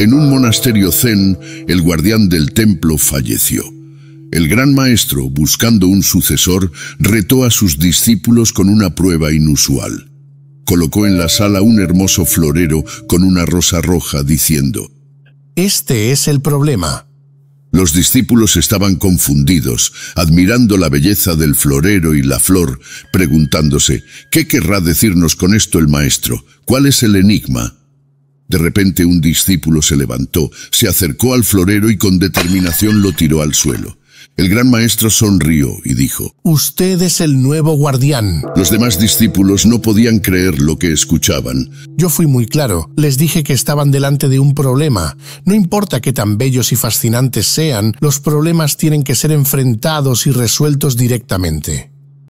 En un monasterio zen, el guardián del templo falleció. El gran maestro, buscando un sucesor, retó a sus discípulos con una prueba inusual. Colocó en la sala un hermoso florero con una rosa roja diciendo, Este es el problema. Los discípulos estaban confundidos, admirando la belleza del florero y la flor, preguntándose, ¿qué querrá decirnos con esto el maestro? ¿Cuál es el enigma? De repente un discípulo se levantó, se acercó al florero y con determinación lo tiró al suelo. El gran maestro sonrió y dijo, Usted es el nuevo guardián. Los demás discípulos no podían creer lo que escuchaban. Yo fui muy claro, les dije que estaban delante de un problema. No importa que tan bellos y fascinantes sean, los problemas tienen que ser enfrentados y resueltos directamente.